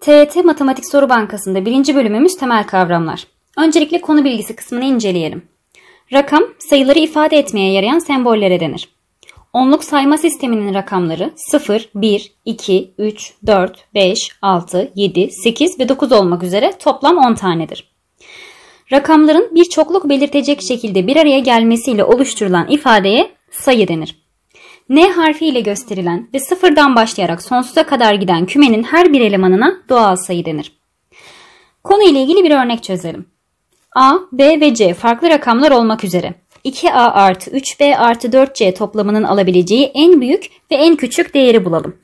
TET Matematik Soru Bankası'nda birinci bölümümüz temel kavramlar. Öncelikle konu bilgisi kısmını inceleyelim. Rakam, sayıları ifade etmeye yarayan sembollere denir. Onluk sayma sisteminin rakamları 0, 1, 2, 3, 4, 5, 6, 7, 8 ve 9 olmak üzere toplam 10 tanedir. Rakamların bir çokluk belirtecek şekilde bir araya gelmesiyle oluşturulan ifadeye sayı denir. N harfiyle gösterilen ve sıfırdan başlayarak sonsuza kadar giden kümenin her bir elemanına doğal sayı denir. Konu ile ilgili bir örnek çözelim. A, B ve C farklı rakamlar olmak üzere 2A artı 3B artı 4C toplamının alabileceği en büyük ve en küçük değeri bulalım.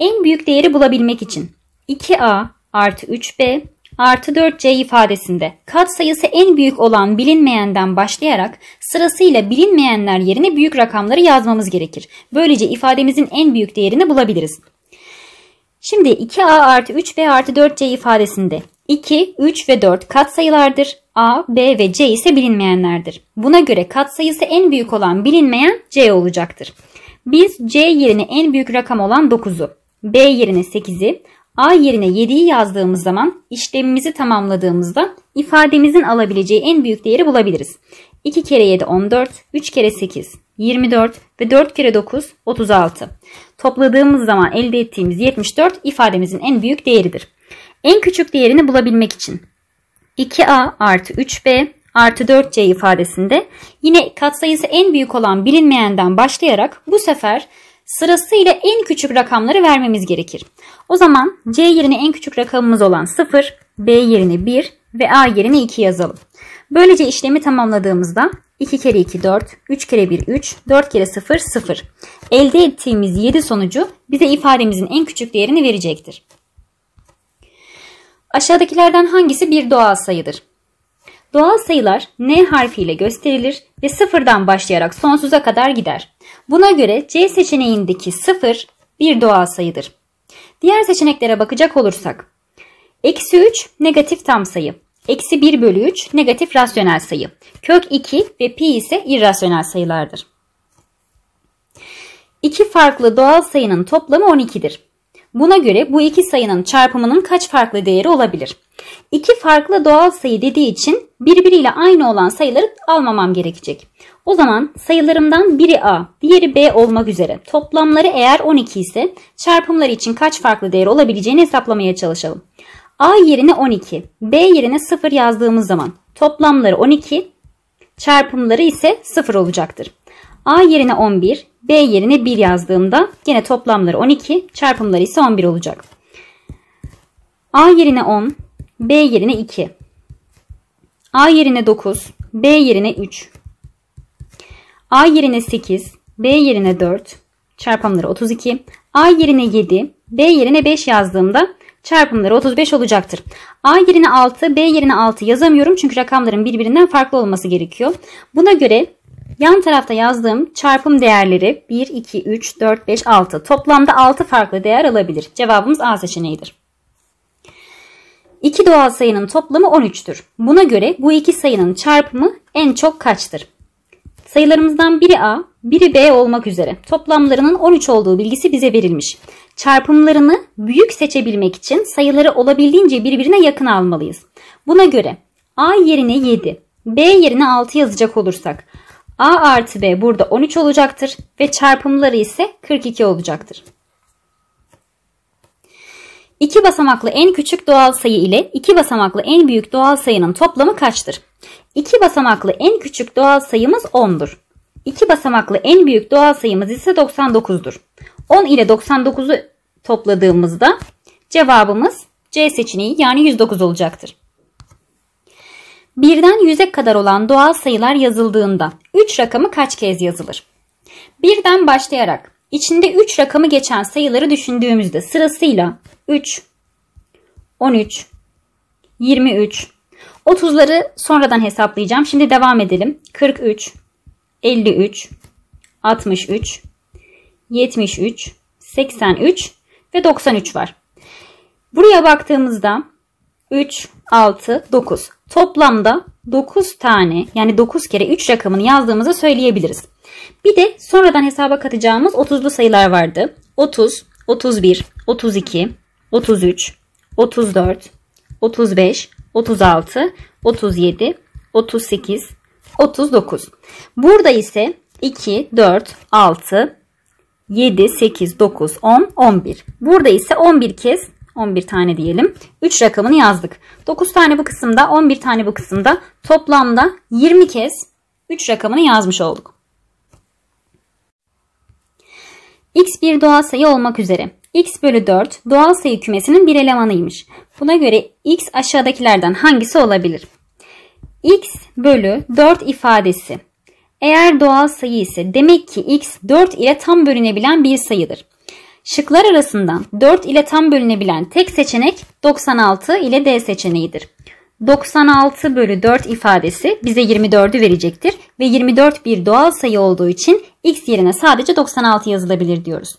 En büyük değeri bulabilmek için 2A artı 3B artı 4c ifadesinde kat sayısı en büyük olan bilinmeyenden başlayarak sırasıyla bilinmeyenler yerine büyük rakamları yazmamız gerekir. Böylece ifademizin en büyük değerini bulabiliriz. Şimdi 2a artı 3b artı 4c ifadesinde 2, 3 ve 4 kat sayılardır. A, B ve C ise bilinmeyenlerdir. Buna göre kat sayısı en büyük olan bilinmeyen C olacaktır. Biz C yerine en büyük rakam olan 9'u, B yerine 8'i, A yerine 7'yi yazdığımız zaman işlemimizi tamamladığımızda ifademizin alabileceği en büyük değeri bulabiliriz. 2 kere 7 14, 3 kere 8 24 ve 4 kere 9 36. Topladığımız zaman elde ettiğimiz 74 ifademizin en büyük değeridir. En küçük değerini bulabilmek için 2a artı 3b artı 4c ifadesinde yine katsayısı en büyük olan bilinmeyenden başlayarak bu sefer sırasıyla en küçük rakamları vermemiz gerekir. O zaman C yerine en küçük rakamımız olan 0, B yerine 1 ve A yerine 2 yazalım. Böylece işlemi tamamladığımızda 2 kere 2 4, 3 kere 1 3, 4 kere 0 0. Elde ettiğimiz 7 sonucu bize ifademizin en küçük değerini verecektir. Aşağıdakilerden hangisi bir doğal sayıdır? Doğal sayılar N harfiyle gösterilir ve sıfırdan başlayarak sonsuza kadar gider. Buna göre C seçeneğindeki 0 bir doğal sayıdır. Diğer seçeneklere bakacak olursak. Eksi 3 negatif tam sayı. Eksi 1 bölü 3 negatif rasyonel sayı. Kök 2 ve pi ise irrasyonel sayılardır. İki farklı doğal sayının toplamı 12'dir. Buna göre bu iki sayının çarpımının kaç farklı değeri olabilir? İki farklı doğal sayı dediği için birbiriyle aynı olan sayıları almamam gerekecek. O zaman sayılarımdan biri A, diğeri B olmak üzere toplamları eğer 12 ise çarpımları için kaç farklı değer olabileceğini hesaplamaya çalışalım. A yerine 12, B yerine 0 yazdığımız zaman toplamları 12, çarpımları ise 0 olacaktır. A yerine 11, B yerine 1 yazdığımda yine toplamları 12, çarpımları ise 11 olacak. A yerine 10, B yerine 2. A yerine 9, B yerine 3. A yerine 8, B yerine 4, çarpımları 32. A yerine 7, B yerine 5 yazdığımda çarpımları 35 olacaktır. A yerine 6, B yerine 6 yazamıyorum çünkü rakamların birbirinden farklı olması gerekiyor. Buna göre Yan tarafta yazdığım çarpım değerleri 1, 2, 3, 4, 5, 6. Toplamda 6 farklı değer alabilir. Cevabımız A seçeneğidir. İki doğal sayının toplamı 13'tür. Buna göre bu iki sayının çarpımı en çok kaçtır? Sayılarımızdan biri A, biri B olmak üzere toplamlarının 13 olduğu bilgisi bize verilmiş. Çarpımlarını büyük seçebilmek için sayıları olabildiğince birbirine yakın almalıyız. Buna göre A yerine 7, B yerine 6 yazacak olursak A artı B burada 13 olacaktır ve çarpımları ise 42 olacaktır. İki basamaklı en küçük doğal sayı ile iki basamaklı en büyük doğal sayının toplamı kaçtır? İki basamaklı en küçük doğal sayımız 10'dur. İki basamaklı en büyük doğal sayımız ise 99'dur. 10 ile 99'u topladığımızda cevabımız C seçeneği yani 109 olacaktır. Birden yüze kadar olan doğal sayılar yazıldığında 3 rakamı kaç kez yazılır? Birden başlayarak içinde 3 rakamı geçen sayıları düşündüğümüzde sırasıyla 3, 13, 23, 30'ları sonradan hesaplayacağım. Şimdi devam edelim. 43, 53, 63, 73, 83 ve 93 var. Buraya baktığımızda 3, 6, 9. Toplamda 9 tane yani 9 kere 3 rakamını yazdığımızı söyleyebiliriz. Bir de sonradan hesaba katacağımız 30'lu sayılar vardı. 30, 31, 32, 33, 34, 35, 36, 37, 38, 39. Burada ise 2, 4, 6, 7, 8, 9, 10, 11. Burada ise 11 kez 11 tane diyelim. 3 rakamını yazdık. 9 tane bu kısımda 11 tane bu kısımda toplamda 20 kez 3 rakamını yazmış olduk. X bir doğal sayı olmak üzere. X bölü 4 doğal sayı kümesinin bir elemanıymış. Buna göre X aşağıdakilerden hangisi olabilir? X bölü 4 ifadesi. Eğer doğal sayı ise demek ki X 4 ile tam bölünebilen bir sayıdır. Şıklar arasından 4 ile tam bölünebilen tek seçenek 96 ile D seçeneğidir. 96 bölü 4 ifadesi bize 24'ü verecektir ve 24 bir doğal sayı olduğu için x yerine sadece 96 yazılabilir diyoruz.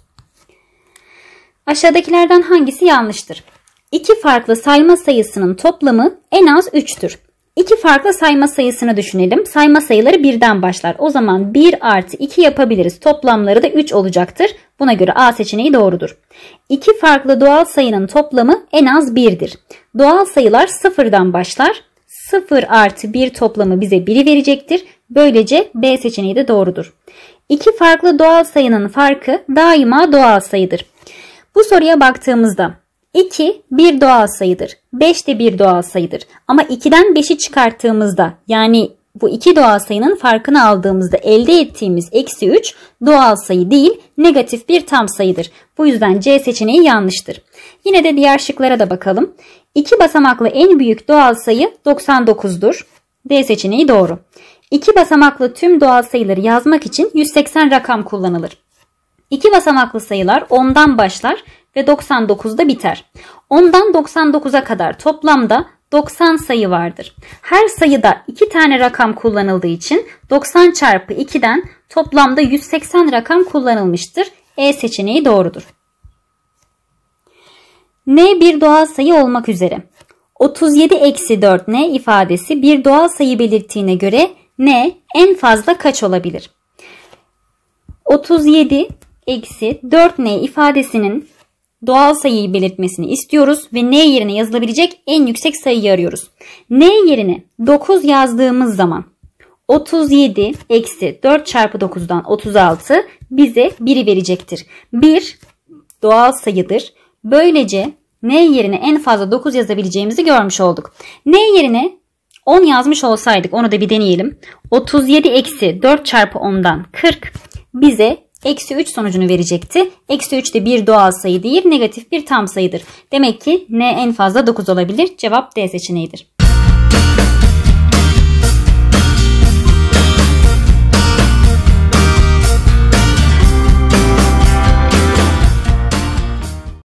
Aşağıdakilerden hangisi yanlıştır? İki farklı sayma sayısının toplamı en az 3'tür. İki farklı sayma sayısını düşünelim. Sayma sayıları birden başlar. O zaman 1 artı 2 yapabiliriz. Toplamları da 3 olacaktır. Buna göre A seçeneği doğrudur. İki farklı doğal sayının toplamı en az 1'dir. Doğal sayılar sıfırdan başlar. 0 artı 1 toplamı bize 1'i verecektir. Böylece B seçeneği de doğrudur. İki farklı doğal sayının farkı daima doğal sayıdır. Bu soruya baktığımızda 2 bir doğal sayıdır. 5 de bir doğal sayıdır. Ama 2'den 5'i çıkarttığımızda yani bu iki doğal sayının farkını aldığımızda elde ettiğimiz eksi 3 doğal sayı değil negatif bir tam sayıdır. Bu yüzden C seçeneği yanlıştır. Yine de diğer şıklara da bakalım. 2 basamaklı en büyük doğal sayı 99'dur. D seçeneği doğru. 2 basamaklı tüm doğal sayıları yazmak için 180 rakam kullanılır. 2 basamaklı sayılar 10'dan başlar ve 99'da biter. Ondan 99'a kadar toplamda 90 sayı vardır. Her sayıda 2 tane rakam kullanıldığı için 90 çarpı 2'den toplamda 180 rakam kullanılmıştır. E seçeneği doğrudur. N bir doğal sayı olmak üzere. 37-4N ifadesi bir doğal sayı belirttiğine göre N en fazla kaç olabilir? 37-4N ifadesinin doğal sayıyı belirtmesini istiyoruz ve n yerine yazılabilecek en yüksek sayıyı arıyoruz. n yerine 9 yazdığımız zaman 37 eksi 4 çarpı 9'dan 36 bize 1'i verecektir. 1 doğal sayıdır. Böylece n yerine en fazla 9 yazabileceğimizi görmüş olduk. n yerine 10 yazmış olsaydık onu da bir deneyelim. 37 eksi 4 çarpı 10'dan 40 bize Eksi 3 sonucunu verecekti. Eksi 3 de bir doğal sayı değil negatif bir tam sayıdır. Demek ki n en fazla 9 olabilir. Cevap D seçeneğidir.